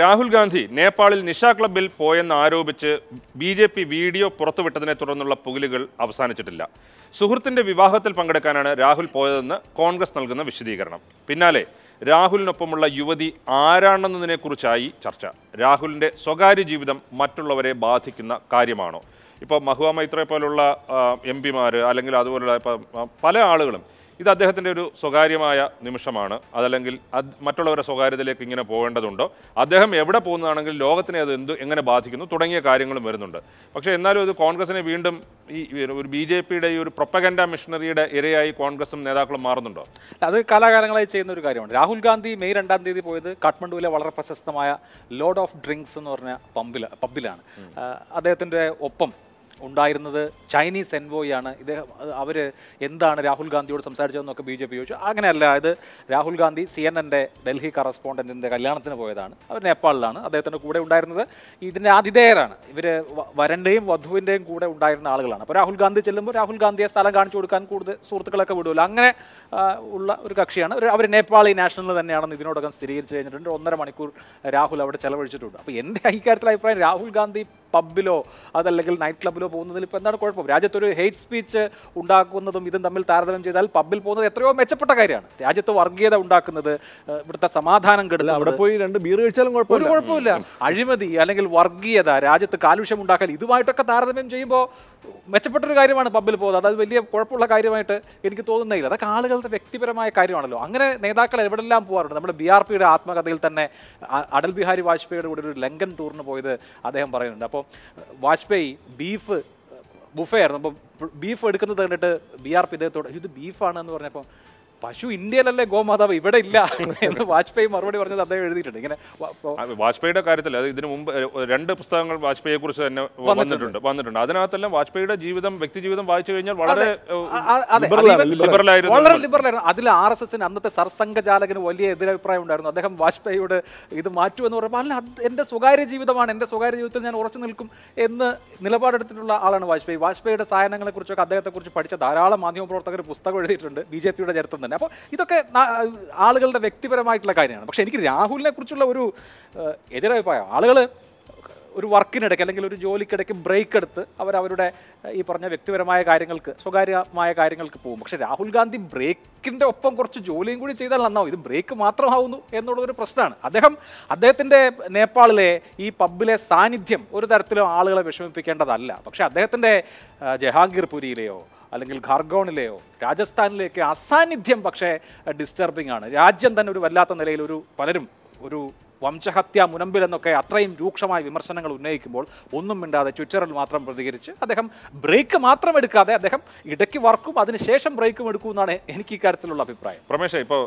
രാഹുൽ ഗാന്ധി നേപ്പാളിൽ നിഷ ക്ലബിൽ പോയെന്ന് ആരോപിച്ച് ബി ജെ പി വീഡിയോ പുറത്തുവിട്ടതിനെ തുടർന്നുള്ള പുകലുകൾ അവസാനിച്ചിട്ടില്ല സുഹൃത്തിന്റെ വിവാഹത്തിൽ പങ്കെടുക്കാനാണ് രാഹുൽ പോയതെന്ന് കോൺഗ്രസ് നൽകുന്ന വിശദീകരണം പിന്നാലെ രാഹുലിനൊപ്പമുള്ള യുവതി ആരാണെന്നതിനെക്കുറിച്ചായി ചർച്ച രാഹുലിന്റെ സ്വകാര്യ ജീവിതം മറ്റുള്ളവരെ ബാധിക്കുന്ന കാര്യമാണോ ഇപ്പോൾ മഹുവ മൈത്രയെ പോലുള്ള എം പിമാർ അല്ലെങ്കിൽ അതുപോലുള്ള പല ആളുകളും ഇത് അദ്ദേഹത്തിൻ്റെ ഒരു സ്വകാര്യമായ നിമിഷമാണ് അതല്ലെങ്കിൽ മറ്റുള്ളവരുടെ സ്വകാര്യതയിലേക്ക് ഇങ്ങനെ പോകേണ്ടതുണ്ടോ അദ്ദേഹം എവിടെ പോകുന്നതാണെങ്കിൽ ലോകത്തിനെ അത് എന്ത് എങ്ങനെ ബാധിക്കുന്നു തുടങ്ങിയ കാര്യങ്ങളും വരുന്നുണ്ട് പക്ഷേ എന്നാലും ഇത് കോൺഗ്രസിനെ വീണ്ടും ഈ ഒരു ബി ജെ പിയുടെ ഈ ഒരു പ്രൊപ്പഗൻഡ മിഷണറിയുടെ ഇരയായി കോൺഗ്രസും നേതാക്കളും മാറുന്നുണ്ടോ അത് കാലാകാലങ്ങളായി ചെയ്യുന്ന ഒരു കാര്യമാണ് രാഹുൽ ഗാന്ധി മെയ് രണ്ടാം തീയതി പോയത് കാഠ്മണ്ഡുവിലെ വളരെ പ്രശസ്തമായ ലോഡ് ഓഫ് ഡ്രിങ്ക്സ് എന്ന് പറഞ്ഞ പമ്പിൽ പബ്ബിലാണ് അദ്ദേഹത്തിൻ്റെ ഒപ്പം ഉണ്ടായിരുന്നത് ചൈനീസ് എൻവോയാണ് ഇദ്ദേഹം അവർ എന്താണ് രാഹുൽ ഗാന്ധിയോട് സംസാരിച്ചതെന്നൊക്കെ ബി ജെ പി ചോദിച്ചു അങ്ങനെയല്ല ഇത് രാഹുൽ ഗാന്ധി സി എൻ എൻ്റെ ഡൽഹി കറസ്പോണ്ടൻറ്റിൻ്റെ കല്യാണത്തിന് പോയതാണ് അവർ നേപ്പാളിലാണ് അദ്ദേഹത്തിൻ്റെ കൂടെ ഉണ്ടായിരുന്നത് ഇതിൻ്റെ ആതിഥേയരാണ് ഇവർ വരൻ്റെയും വധുവിൻ്റെയും കൂടെ ഉണ്ടായിരുന്ന ആളുകളാണ് അപ്പോൾ രാഹുൽ ഗാന്ധി ചെല്ലുമ്പോൾ രാഹുൽ ഗാന്ധിയെ സ്ഥലം കാണിച്ചു കൊടുക്കാൻ കൂടുതൽ സുഹൃത്തുക്കളൊക്കെ വിടുമല്ലോ അങ്ങനെ ഉള്ള ഒരു കക്ഷിയാണ് അവർ നേപ്പാളി നാഷണൽ തന്നെയാണെന്ന് ഇതിനോടകം സ്ഥിരീകരിച്ച് കഴിഞ്ഞിട്ടുണ്ട് ഒന്നര മണിക്കൂർ രാഹുൽ അവിടെ ചെലവഴിച്ചിട്ടുണ്ട് അപ്പോൾ എൻ്റെ ഈ അഭിപ്രായം രാഹുൽ ഗാന്ധി പബ്ബിലോ അതല്ലെങ്കിൽ നൈറ്റ് ക്ലബ്ബിലോ പോകുന്നതിൽ ഇപ്പോൾ എന്താണ് കുഴപ്പം രാജ്യത്തൊരു ഹെയ്റ്റ് സ്പീച്ച് ഉണ്ടാക്കുന്നതും ഇതും തമ്മിൽ താരതമ്യം ചെയ്താൽ പബ്ബിൽ പോകുന്നത് എത്രയോ മെച്ചപ്പെട്ട കാര്യമാണ് രാജ്യത്ത് വർഗീയത ഉണ്ടാക്കുന്നത് ഇവിടുത്തെ സമാധാനം കെടുത്തത് അവിടെ പോയി രണ്ട് ബീർ കഴിച്ചാലും ഒരു കുഴപ്പമില്ല അഴിമതി അല്ലെങ്കിൽ വർഗീയത രാജ്യത്ത് കാലുഷ്യം ഉണ്ടാക്കാൻ ഇതുമായിട്ടൊക്കെ താരതമ്യം ചെയ്യുമ്പോൾ മെച്ചപ്പെട്ടൊരു കാര്യമാണ് പബ്ബിൽ പോകുന്നത് അതായത് വലിയ കുഴപ്പമുള്ള കാര്യമായിട്ട് എനിക്ക് തോന്നുന്നില്ല അതൊക്കെ ആളുകളുടെ വ്യക്തിപരമായ കാര്യമാണല്ലോ അങ്ങനെ നേതാക്കൾ എവിടെല്ലാം പോകാറുണ്ട് നമ്മുടെ ബി ആർ പിയുടെ ആത്മകഥയിൽ തന്നെ അടൽ ബിഹാരി വാജ്പേയിയുടെ കൂടെ ഒരു ലങ്കൻ ടൂറിന് പോയത് അദ്ദേഹം പറയുന്നുണ്ട് അപ്പോൾ അപ്പോൾ വാജ്പേയി ബീഫ് ബുഫേ ആയിരുന്നു അപ്പോൾ ബീഫ് എടുക്കുന്നത് കണ്ടിട്ട് ബി ആർ പി ഇദ്ദേഹത്തോട് ഇത് ബീഫാണെന്ന് എന്ന് പറഞ്ഞപ്പോൾ പശു ഇന്ത്യയിലല്ലേ ഗോമാതാവ് ഇവിടെ ഇല്ല എന്ന് വാജ്പേയി മറുപടി പറഞ്ഞത് അദ്ദേഹം എഴുതിയിട്ടുണ്ട് ഇങ്ങനെ വാജ്പേയിയുടെ കാര്യത്തിൽ അത് ഇതിനു മുമ്പ് രണ്ട് പുസ്തകങ്ങൾ വാജ്പേയിയെ കുറിച്ച് തന്നെ വന്നിട്ടുണ്ട് വന്നിട്ടുണ്ട് അതിനകത്തെല്ലാം വാജ്പേയിയുടെ ജീവിതം വ്യക്തി ജീവിതം വായിച്ചു കഴിഞ്ഞാൽ വളരെ വളരെ ലിബറലായിരുന്നു അതിൽ ആർ എസ് എസിന് അന്നത്തെ സർസംഘചാലകന് വലിയ എതിരഭിപ്രായം ഉണ്ടായിരുന്നു അദ്ദേഹം വാജ്പേയിയോട് ഇത് മാറ്റുമെന്ന് പറയുമ്പോൾ അല്ല എന്റെ സ്വകാര്യ ജീവിതമാണ് എന്റെ സ്വകാര്യ ജീവിതത്തിൽ ഞാൻ ഉറച്ചു നിൽക്കും എന്ന് നിലപാടെടുത്തിട്ടുള്ള ആളാണ് വാജ്പേയി വാജ്പേയിയുടെ അദ്ദേഹത്തെ കുറിച്ച് പഠിച്ച ധാരാളം മാധ്യമപ്രവർത്തകർ പുസ്തകം എഴുതിയിട്ടുണ്ട് ബി ജെ പിയുടെ ചരിത്രം തന്നെ അപ്പോൾ ഇതൊക്കെ ആളുകളുടെ വ്യക്തിപരമായിട്ടുള്ള കാര്യമാണ് പക്ഷേ എനിക്ക് രാഹുലിനെ കുറിച്ചുള്ള ഒരു എതിരഭിപ്രായം ആളുകൾ ഒരു വർക്കിനിടയ്ക്ക് അല്ലെങ്കിൽ ഒരു ജോലിക്കിടയ്ക്ക് ബ്രേക്ക് എടുത്ത് അവർ അവരുടെ ഈ പറഞ്ഞ വ്യക്തിപരമായ കാര്യങ്ങൾക്ക് സ്വകാര്യമായ കാര്യങ്ങൾക്ക് പോകും പക്ഷേ രാഹുൽ ഗാന്ധി ബ്രേക്കിൻ്റെ ഒപ്പം കുറച്ച് ജോലിയും കൂടി ചെയ്താൽ നന്നാവും ഇത് ബ്രേക്ക് മാത്രമാവുന്നു എന്നുള്ളതൊരു പ്രശ്നമാണ് അദ്ദേഹം അദ്ദേഹത്തിൻ്റെ നേപ്പാളിലെ ഈ പബ്ബിലെ സാന്നിധ്യം ഒരു തരത്തിലും ആളുകളെ വിഷമിപ്പിക്കേണ്ടതല്ല പക്ഷേ അദ്ദേഹത്തിൻ്റെ ജഹാംഗീർപുരിയിലെയോ അല്ലെങ്കിൽ ഖാർഗോണിലെയോ രാജസ്ഥാനിലെയൊക്കെ അസാന്നിധ്യം പക്ഷേ ഡിസ്റ്റർബിംഗ് ആണ് രാജ്യം തന്നെ ഒരു വല്ലാത്ത നിലയിൽ ഒരു പലരും ഒരു വംശഹത്യ മുനമ്പിൽ എന്നൊക്കെ അത്രയും രൂക്ഷമായ വിമർശനങ്ങൾ ഉന്നയിക്കുമ്പോൾ ഒന്നും മിണ്ടാതെ ട്വിറ്ററിൽ മാത്രം പ്രതികരിച്ച് അദ്ദേഹം ബ്രേക്ക് മാത്രം എടുക്കാതെ അദ്ദേഹം ഇടയ്ക്ക് വർക്കും അതിനുശേഷം ബ്രേക്കും എടുക്കും എന്നാണ് എനിക്ക് ഇക്കാര്യത്തിലുള്ള അഭിപ്രായം പ്രമേശ ഇപ്പോൾ